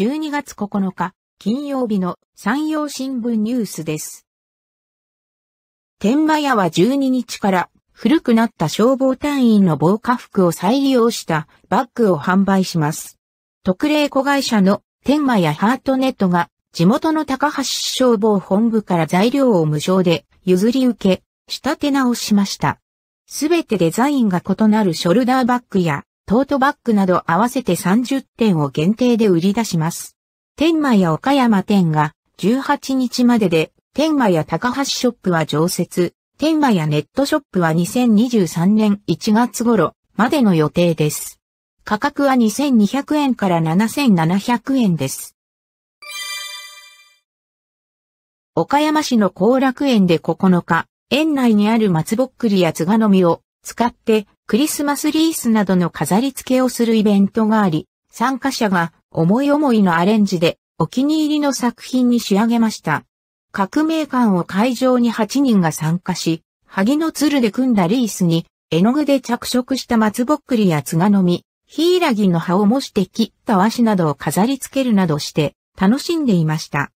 12月9日、金曜日の山陽新聞ニュースです。天満屋は12日から古くなった消防隊員の防火服を再利用したバッグを販売します。特例子会社の天満屋ハートネットが地元の高橋消防本部から材料を無償で譲り受け、仕立て直しました。すべてデザインが異なるショルダーバッグやトートバッグなど合わせて30点を限定で売り出します。天満屋岡山店が18日までで、天満屋高橋ショップは常設、天満屋ネットショップは2023年1月頃までの予定です。価格は2200円から7700円です。岡山市の後楽園で9日、園内にある松ぼっくりや菅がの実を使ってクリスマスリースなどの飾り付けをするイベントがあり、参加者が思い思いのアレンジでお気に入りの作品に仕上げました。革命館を会場に8人が参加し、萩の鶴で組んだリースに絵の具で着色した松ぼっくりやツガの実、ヒイラギの葉を模して切った和紙などを飾り付けるなどして楽しんでいました。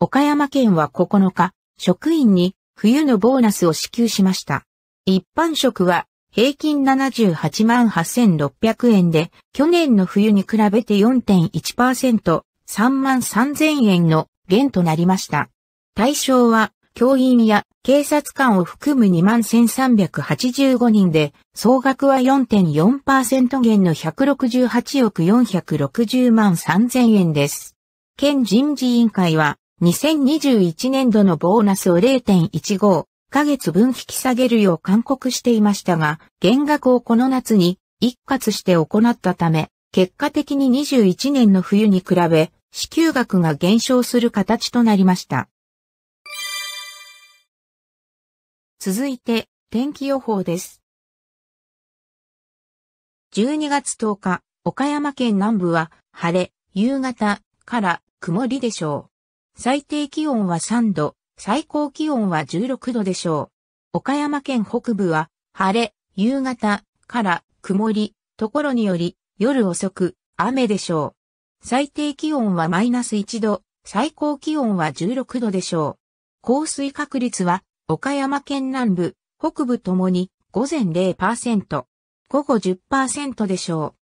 岡山県は9日、職員に冬のボーナスを支給しました。一般職は平均78万8600円で、去年の冬に比べて4.1%、3万3000円の減となりました。対象は、教員や警察官を含む2万1385人で、総額は4.4%減の168億460万3000円です。県人事委員会は、2021年度のボーナスを0.15ヶ月分引き下げるよう勧告していましたが、減額をこの夏に一括して行ったため、結果的に21年の冬に比べ、支給額が減少する形となりました。続いて、天気予報です。12月10日、岡山県南部は晴れ、夕方から曇りでしょう。最低気温は3度、最高気温は16度でしょう。岡山県北部は、晴れ、夕方、から曇り、ところにより、夜遅く、雨でしょう。最低気温はマイナス1度、最高気温は16度でしょう。降水確率は、岡山県南部、北部ともに、午前0%、午後10%でしょう。